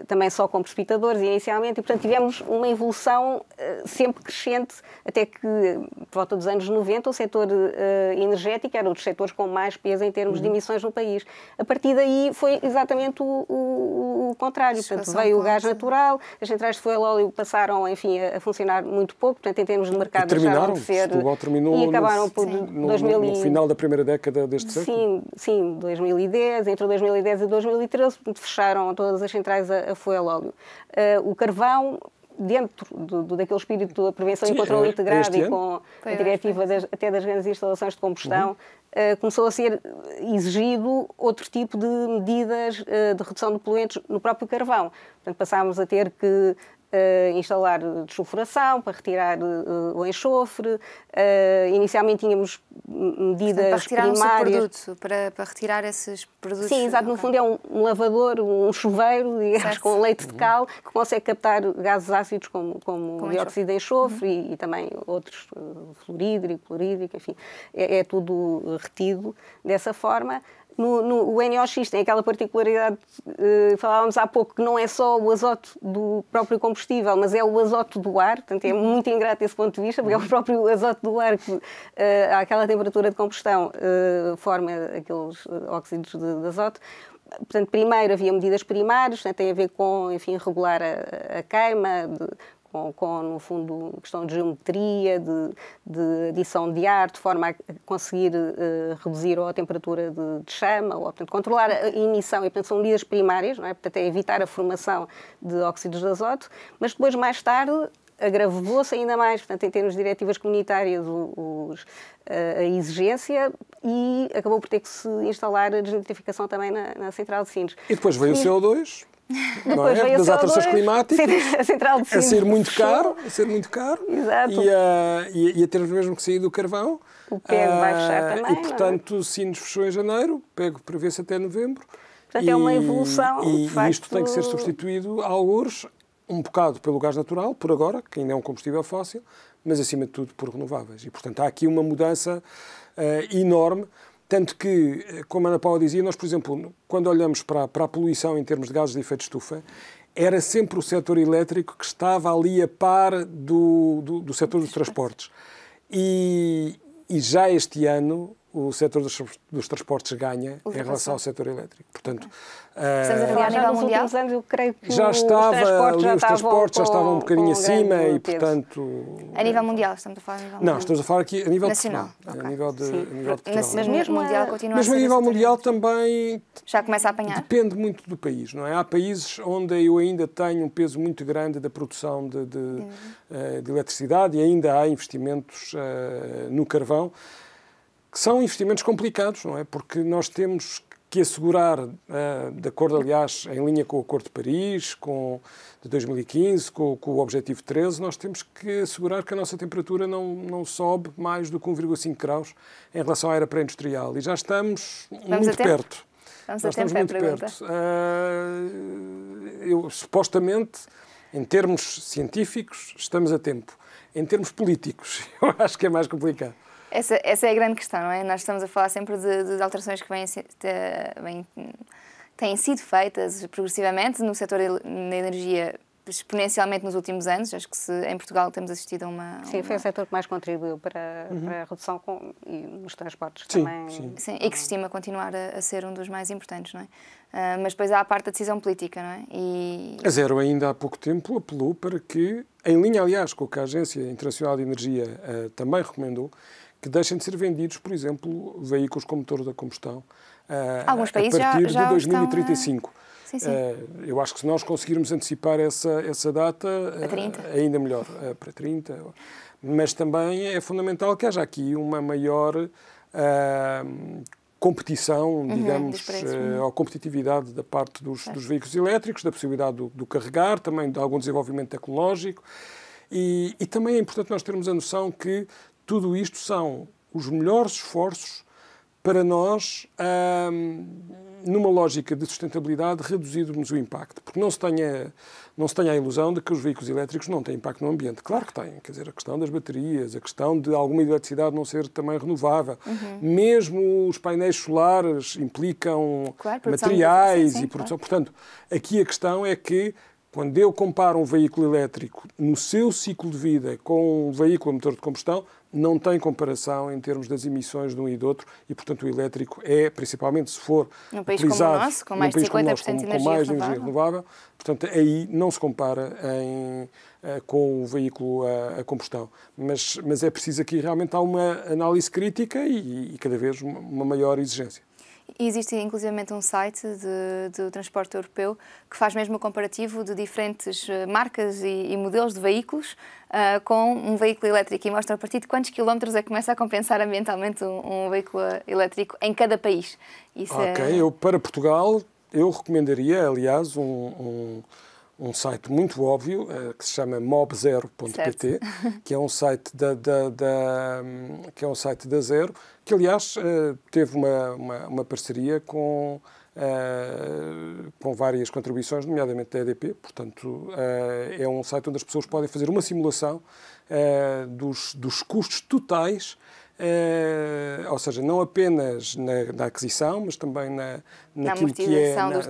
S1: também só com precipitadores inicialmente, e portanto tivemos uma evolução eh, sempre crescente, até que por volta dos anos 90 o setor eh, energético era um dos setores com mais peso em termos uhum. de emissões no país. A partir daí foi exatamente o, o, o contrário, portanto veio o gás natural, as centrais de fuel óleo passaram enfim, a, a funcionar muito pouco, portanto em termos de mercado terminaram, de ser, Portugal terminou e acabaram no, por sim. 2000 no, no final da
S3: primeira década deste século?
S1: Sim, sim, 2010, entre 2010 e 2013 fecharam todas todas as centrais a, a fuel óleo. Uh, ah, o carvão dentro do, do, daquele espírito da prevenção Sim, e controle é, integrado e com a diretiva das, até das grandes instalações de combustão, uhum. uh, começou a ser exigido outro tipo de medidas uh, de redução de poluentes no próprio carvão. Portanto, passámos a ter que Uh, instalar desulfuração para retirar uh, o enxofre. Uh, inicialmente tínhamos
S2: medidas
S1: Portanto, para primárias.
S2: Produto, para, para, retirar esses produtos. Sim, exato.
S1: Okay. No fundo é um, lavador, um chuveiro, digamos, com leite uhum. de cal, que consegue captar gases ácidos como, como, como dióxido de enxofre uhum. e, e, também outros, fluorídrico, clorídrico, enfim. É, é tudo retido dessa forma. No, no, o NOx tem aquela particularidade, eh, falávamos há pouco, que não é só o azoto do próprio combustível, mas é o azoto do ar, portanto é uhum. muito ingrato desse ponto de vista, porque é o uhum. próprio azoto do ar que, àquela eh, temperatura de combustão, eh, forma aqueles óxidos de, de azoto. Portanto, primeiro havia medidas primárias, né, tem a ver com, enfim, regular a, a queima, de, com, com, no fundo, questão de geometria, de, de adição de ar, de forma a conseguir uh, reduzir ou a temperatura de, de, chama, ou portanto, controlar a emissão, e portanto são medidas primárias, não é? portanto é evitar a formação de óxidos de azoto, mas depois mais tarde agravou-se ainda mais, portanto, em termos de diretivas comunitárias, os, eh, a exigência e acabou por ter que se instalar a desnitrificação também na, na central de Sines. E
S3: depois veio e, o CO2? não é? das alterações climáticas, a, a, ser muito caro, a ser muito caro eh, e a, e, a, ter mesmo que sair do carvão. O PEG vai eh, fechar também. E, é? portanto, é? se nos fechou em janeiro, o PEG prevê-se até novembro. Portanto, e, é uma evolução. E, facto... e isto tem que ser substituído, a alguns, um bocado pelo gás natural, por agora, que ainda é um combustível fóssil, mas acima de tudo por renováveis. E, portanto, há aqui uma mudança uh, enorme tanto que, eh, como a Ana Paula dizia, nós, por exemplo, quando olhamos para, para a poluição em termos de gases de efeito de estufa, era sempre o setor elétrico que estava ali a par do, do, do setor dos transportes. E, e já este ano o setor dos, dos transportes ganha em relação ao setor elétrico. Portanto, eh, a já
S2: mundial? já estava, os transportes já, estavam, um bocadinho acima e,
S3: portanto...
S2: A nível mundial, estamos a falar a nível Não, estamos
S3: a falar aqui a nível Nacional. okay. a nível de, a nível de Mas mesmo mundial continua Mesmo a, a nível mundial também... Já começa a apanhar? Depende muito do país, não é? Há países onde eu ainda tenho um peso muito grande da produção de, de, uhum. de eletricidade e ainda há investimentos uh, no carvão que são investimentos complicados, não é? Porque nós temos que assegurar, eh, de acordo, aliás, em linha com o Acordo de Paris, com, de 2015, com, com, o Objetivo 13, nós temos que assegurar que a nossa temperatura não, não sobe mais do que 1,5 graus em relação à era pré-industrial. E já estamos Vamos muito perto. Vamos a estamos tempo, é muito é perto. Uh, eu, supostamente, em termos científicos, estamos a tempo. Em termos políticos, eu acho que é mais complicado.
S2: Essa, essa é a grande questão, não é? Nós estamos a falar sempre de, de alterações que vêm, vêm, têm sido feitas progressivamente no setor da energia exponencialmente nos últimos anos. Acho que se, em Portugal temos assistido a uma. Sim, uma... foi o setor que mais contribuiu para, uhum. para a redução com, e nos transportes sim, também. Sim. sim. e que se estima continuar a, a, ser um dos mais importantes, não é? Uh, mas depois há a parte da decisão política, não é? E... A
S3: Zero, ainda há pouco tempo, apelou para que, em linha, aliás, com o que a Agência Internacional de Energia uh, também recomendou, que deixem de ser vendidos, por exemplo, veículos com motor da combustão ah, Alguns a partir já, já de 2035. Estão... Sim, sim. Uh, eu acho que se nós conseguirmos antecipar essa, essa data, uh, ainda melhor, uh, para 30. Mas também é fundamental que haja aqui uma maior competição, uhum, digamos, uh, ou competitividade da parte dos, dos veículos elétricos, da possibilidade do, do, carregar, também de algum desenvolvimento tecnológico. E, e também é importante nós termos a noção que tudo isto são os melhores esforços para nós, hum, numa lógica de sustentabilidade, reduzirmos o impacto. Porque não se, tenha, não se tenha a ilusão de que os veículos elétricos não têm impacto no ambiente. Claro que têm. Quer dizer, a questão das baterias, a questão de alguma eletricidade não ser também renovável. Uhum. Mesmo os painéis solares implicam claro, materiais sim, sim, e produção. Claro. Portanto, aqui a questão é que quando eu comparo um veículo elétrico no seu ciclo de vida com um veículo a motor de combustão, não tem comparação em termos das emissões de um e do outro e, portanto, o elétrico é, principalmente se for num país como o nosso, com mais de 50% de energia, com mais renovável. energia renovável, portanto, aí não se compara em, eh, com o veículo a, a, combustão. Mas, mas é preciso aqui realmente há uma análise crítica e, e cada vez uma maior exigência.
S2: Existe inclusivamente um site de, de transporte europeu que faz mesmo o um comparativo de diferentes eh, marcas e, e modelos de veículos uh, com um veículo elétrico e mostra a partir de quantos quilómetros é que começa a compensar ambientalmente um, um veículo elétrico em cada país. Isso ok, é...
S3: eu para Portugal eu recomendaria, aliás, um, um um site muito óbvio, eh, que se chama mobzero.pt, que é um site da, da, que é um site da Zero, que aliás eh, teve uma, uma, uma parceria com Uh, com várias contribuições, nomeadamente da EDP. Portanto, uh, é um site onde as pessoas podem fazer uma simulação uh, dos, dos custos totais eh, ou seja, não apenas na, na aquisição, mas também na, naquilo que é... Na, dos,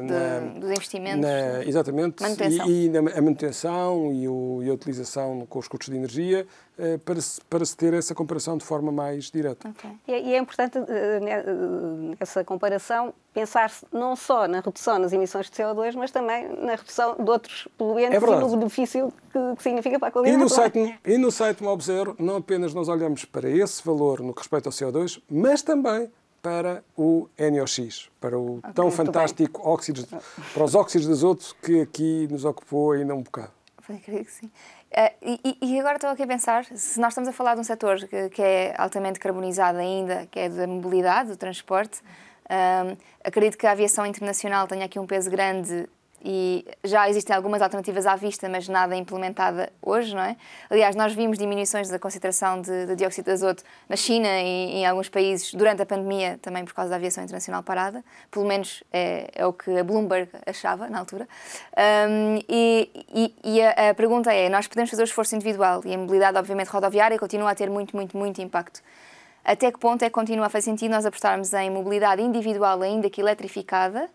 S3: dos
S2: investimentos. Né?
S3: exatamente. Manutenção. E, e a manutenção e, o, e, a utilização com os custos de energia eh, para se, para se ter essa comparação de forma mais direta. Okay.
S2: E, é, e,
S1: é importante eh, né, eh, essa comparação pensar não só na redução nas emissões de CO2, mas também na redução de outros poluentes é e no benefício que, que, significa para a qualidade e no
S3: E no site Mob Zero, não apenas nós olhamos para esse valor no que respeita ao CO2, mas também para o NOx, para o okay, tão fantástico óxido, para os óxidos de azoto que aqui nos ocupou ainda um bocado.
S2: Foi, creio que sim. Eh, e, e, agora estou aqui a pensar, se nós estamos a falar de um setor que, que é altamente carbonizado ainda, que é da mobilidade, do transporte, um, ehm, acredito que a aviação internacional tenha aqui um peso grande e já existem algumas alternativas à vista, mas nada implementada hoje, não é? Aliás, nós vimos diminuições da concentração de, de dióxido de azoto na China e em alguns países durante a pandemia, também por causa da aviação internacional parada, pelo menos é, é o que a Bloomberg achava na altura. Um, e, e, e a, a, pergunta é, nós podemos fazer o esforço individual e a mobilidade, obviamente, rodoviária continua a ter muito, muito, muito impacto. Até que ponto é que continua a fazer sentido nós apostarmos em mobilidade individual ainda que eletrificada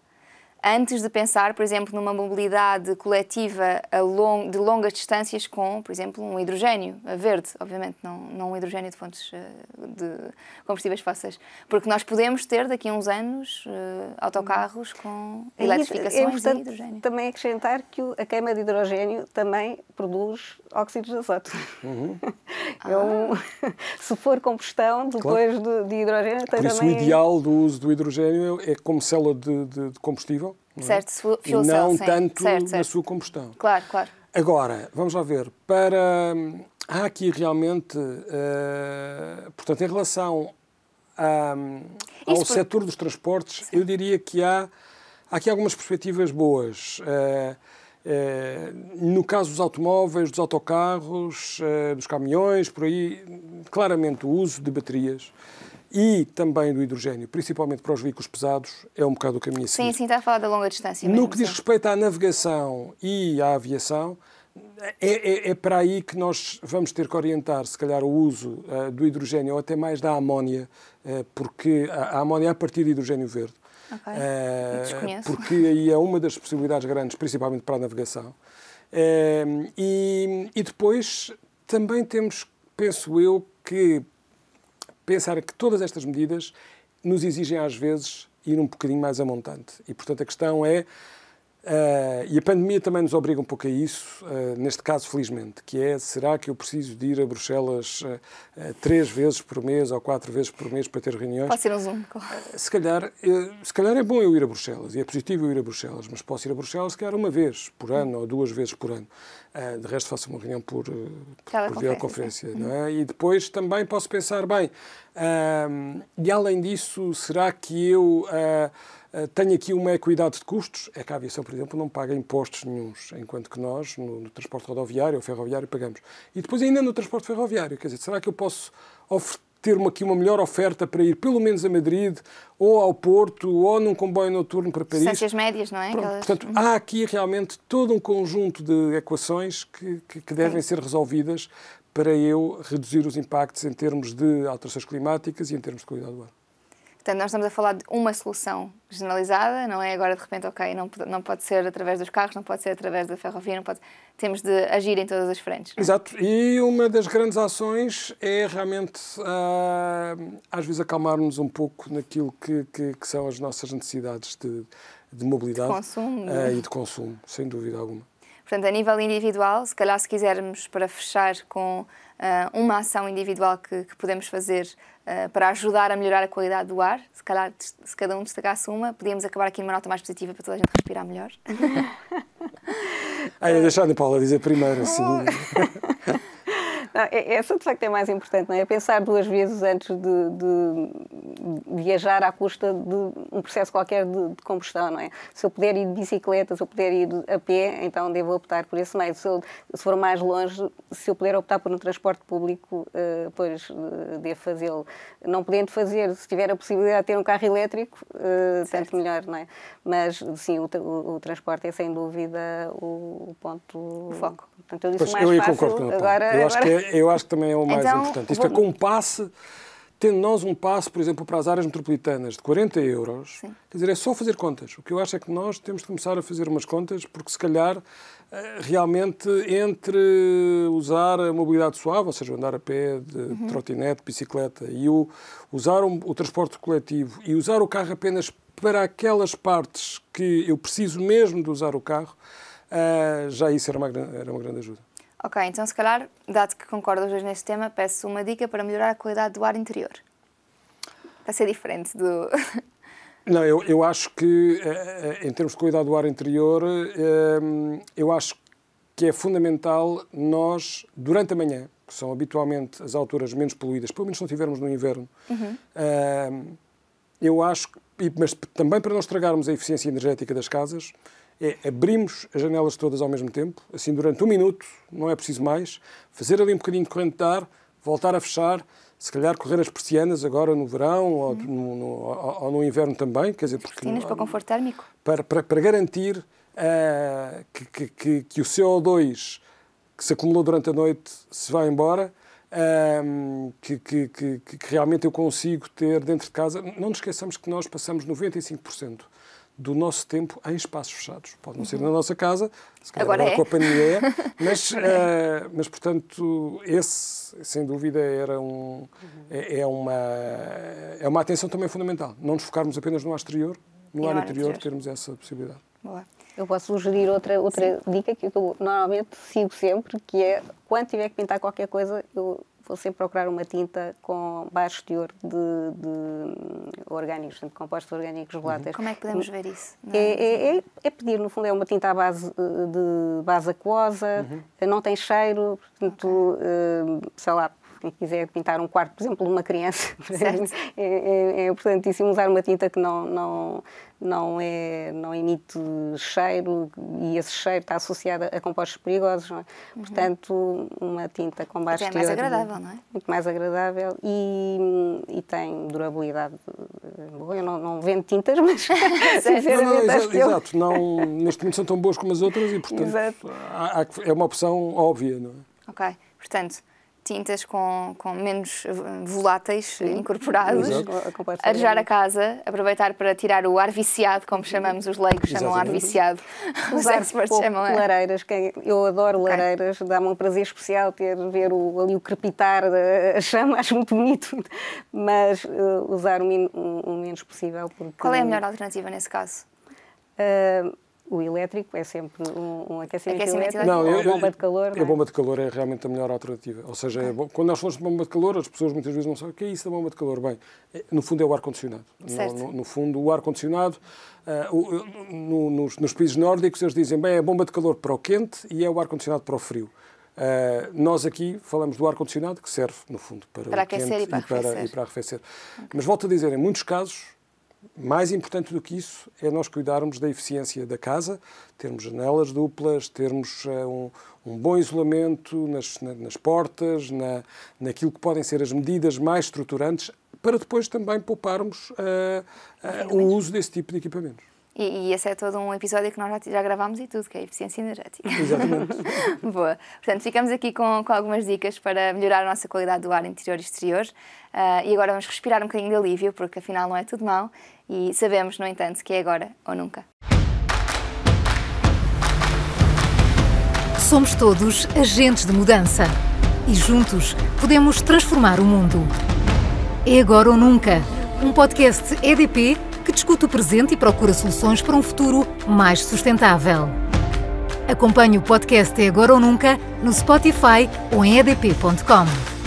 S2: antes de pensar, por exemplo, numa mobilidade coletiva long, de longas distâncias com, por exemplo, um hidrogênio verde, obviamente, não, não um hidrogênio de fontes eh, de combustíveis fósseis, porque nós podemos ter daqui a uns anos eh, autocarros uhum. com é, é eletrificações é de hidrogênio.
S1: Também acrescentar que a queima de hidrogênio também
S2: produz
S1: óxidos de azoto. Uhum. É ah. se for combustão, depois claro. de, de hidrogênio...
S3: Por isso também... o ideal do uso do hidrogênio é, é como célula de, de, de combustível, é? Certo, não fuel cell, não sim. tanto certo, certo. na sua combustão. Claro, claro. Agora, vamos lá ver, para... Hum, há aqui realmente, uh, portanto, em relação a, hum, ao por... setor dos transportes, sim. eu diria que há, há aqui algumas perspectivas boas. Uh, uh, no caso dos automóveis, dos autocarros, dos caminhões, por aí, claramente o uso de baterias e também do hidrogênio, principalmente para os veículos pesados, é um bocado o caminho a seguir.
S2: Sim, sim, está a falar da longa distância. Mesmo,
S3: no que diz respeito à navegação e à aviação, é, é, é, para aí que nós vamos ter que orientar, se calhar, o uso uh, do hidrogênio ou até mais da amónia, uh, porque a, a amónia é a partir de hidrogênio verde. Okay. Uh, porque aí é uma das possibilidades grandes, principalmente para a navegação. E, e depois também temos, penso eu, que pensar que todas estas medidas nos exigem, às vezes, ir um bocadinho mais a montante. E, portanto, a questão é Uh, e a pandemia também nos obriga um pouco a isso, uh, neste caso, felizmente, que é, será que eu preciso de ir a Bruxelas uh, três vezes por mês ou quatro vezes por mês para ter reuniões? Pode ser um Zoom. se, calhar, se calhar é bom eu ir a Bruxelas, e é positivo eu ir a Bruxelas, mas posso ir a Bruxelas, se calhar, uma vez por ano ou duas vezes por ano. de resto, faço uma reunião por, por,
S2: por videoconferência.
S3: Não é? E depois também posso pensar, bem, ehm, e além disso, será que eu eh, Tem aqui uma equidade de custos, é que a aviação, por exemplo, não paga impostos nenhums, enquanto que nós, no, no transporte rodoviário ou ferroviário, pagamos. E depois ainda no transporte ferroviário, quer dizer, será que eu posso ter aqui uma melhor oferta para ir pelo menos a Madrid, ou ao Porto, ou num comboio noturno para Paris. Distâncias
S2: médias, não é? Pronto, Portanto,
S3: uhum. há aqui realmente todo um conjunto de equações que, que, que devem Sim. ser resolvidas para eu reduzir os impactos em termos de alterações climáticas e em termos de qualidade do ar.
S2: Portanto, nós estamos a falar de uma solução generalizada, não é agora de repente, ok, não, não pode ser através dos carros, não pode ser através da ferrovia, não pode... temos de agir em todas as frentes.
S3: Não? É? Exato, e uma das grandes ações é realmente, uh, às vezes, acalmarmos um pouco naquilo que, que, que são as nossas necessidades de, de mobilidade de consumo. Uh, e de consumo, sem dúvida alguma.
S2: Portanto, a nível individual, se calhar se quisermos para fechar com uh, uma ação individual que, que podemos fazer uh, para ajudar a melhorar a qualidade do ar, se calhar se cada um destacasse uma, podíamos acabar aqui numa nota mais positiva para toda a gente respirar melhor.
S3: Ainda deixando a Paula dizer primeiro, assim.
S1: Não, essa é, é, de facto é mais importante, não é? pensar duas vezes antes de, de, viajar à custa de um processo qualquer de, de, combustão, não é? Se eu puder ir de bicicleta, se eu puder ir a pé, então devo optar por esse meio. Se, eu, se for mais longe, se eu puder optar por um transporte público, uh, pois eh, devo fazê-lo. Não podendo fazer, se tiver a possibilidade de ter um carro elétrico, uh, tanto melhor, não é? Mas sim, o, o, o transporte é sem dúvida o, o ponto o foco. Portanto, eu disse pois, mais eu fácil, concordo, agora, eu agora... acho que é
S3: eu acho que também é o mais então, importante. Isto vou... é com um passe, tendo nós um passe, por exemplo, para as áreas metropolitanas de 40 euros, Sim. quer dizer, é só fazer contas. O que eu acho é que nós temos de começar a fazer umas contas, porque se calhar eh, realmente entre usar a mobilidade suave, ou seja, andar a pé, de uhum. trotinete, bicicleta, e o, usar um, o transporte coletivo e usar o carro apenas para aquelas partes que eu preciso mesmo de usar o carro, uh, já isso era uma, era uma grande ajuda.
S2: Ok, então se calhar, dado que concordo hoje neste tema, peço uma dica para melhorar a qualidade do ar interior. Vai ser diferente do...
S3: Não, eu, eu acho que, eh, eh, em termos de qualidade do ar interior, ehm, eu acho que é fundamental nós, durante a manhã, que são habitualmente as alturas menos poluídas, pelo menos se não estivermos no inverno, uhum. Ehm, eu acho, mas também para não estragarmos a eficiência energética das casas, é abrimos as janelas todas ao mesmo tempo, assim durante um minuto, não é preciso mais, fazer ali um bocadinho de corrente de ar, voltar a fechar, se calhar correr as persianas agora no verão ou, uhum. no, no, ou, no, inverno também, quer dizer, porque... Persianas para conforto térmico? Para, para, para garantir uh, que, que, que, que, o CO2 que se acumulou durante a noite se vá embora, ehm, que, que, realmente eu consigo ter dentro de casa. Não nos esqueçamos que nós passamos 95% do nosso tempo em espaços fechados. Pode não ser uhum. na nossa casa, se calhar agora, agora é. com a pandemia mas, uh, mas, portanto, esse, sem dúvida, era um, uhum. é, é, uma, é uma atenção também fundamental. Não nos focarmos apenas no ar exterior, no ar, ar interior, termos essa possibilidade.
S1: Eu posso sugerir outra, outra dica que eu normalmente sigo sempre, que é quando tiver que pintar qualquer coisa, eu vou sempre procurar uma tinta com baixo teor de, de hum, orgânicos, de compostos orgânicos voláteis. Uhum. Como é que podemos ver isso? É, é, é, é, pedir, no fundo, é uma tinta à base eh, de base aquosa, uhum. não tem cheiro, portanto, okay. Eh, sei lá, e quiser pintar um quarto, por exemplo, de uma criança, é, é, é, importantíssimo usar uma tinta que não, não, não, é, não emite cheiro e esse cheiro está associado a compostos perigosos. É? Uhum. Portanto, uma tinta com baixo teor... É mais agradável, não é? Muito mais agradável e, e tem durabilidade boa. Eu não, não vendo tintas, mas... não, não, exato, eu...
S3: exato, Não, neste momento são tão boas como as outras e, portanto, há, há, é uma opção óbvia, não é?
S2: Ok, portanto tintas com, com menos voláteis Sim. incorporados, Exato. arejar a casa, aproveitar para tirar o ar viciado, como chamamos os leigos, chamam Exatamente. ar viciado, os experts chamam é. lareiras, quem, eu adoro lareiras, dá-me um prazer
S1: especial ter ver o, ali o crepitar da chama, acho muito bonito, mas uh, usar o, min, o, o, menos possível. Porque... Qual é a melhor alternativa nesse caso? Uh, o elétrico é sempre um, um aquecimento, aquecimento,
S3: elétrico, não, eu, uma bomba de calor. a é? bomba de calor é realmente a melhor alternativa. Ou seja, é bom, quando nós falamos de bomba de calor, as pessoas muitas vezes não sabem o que é isso da bomba de calor. Bem, é, no fundo é o ar-condicionado. No, no, no, fundo, o ar-condicionado, uh, no, nos, nos países nórdicos, eles dizem, bem, é a bomba de calor para o quente e é o ar-condicionado para o frio. Uh, nós aqui falamos do ar-condicionado, que serve, no fundo, para, para o aquecer quente e para, e para, arrefecer. E para arrefecer. Okay. Mas volto a dizer, em muitos casos, mais importante do que isso é nós cuidarmos da eficiência da casa, termos janelas duplas, termos uh, um, um, bom isolamento nas, na, nas portas, na, naquilo que podem ser as medidas mais estruturantes, para depois também pouparmos uh, uh, o uso desse tipo de equipamentos.
S2: E, e, esse é todo um episódio que nós já, já gravámos e tudo, que é a eficiência energética. Exatamente. Boa. Portanto, ficamos aqui com, com algumas dicas para melhorar a nossa qualidade do ar interior e exterior. Uh, e agora vamos respirar um bocadinho de alívio, porque afinal não é tudo mal. E sabemos, no entanto, que é agora ou nunca.
S1: Somos todos agentes de mudança. E juntos podemos transformar o mundo. É agora ou nunca. Um podcast EDP que discute o presente e procura soluções para um futuro mais sustentável. Acompanhe o podcast É Agora ou Nunca no Spotify ou em edp.com.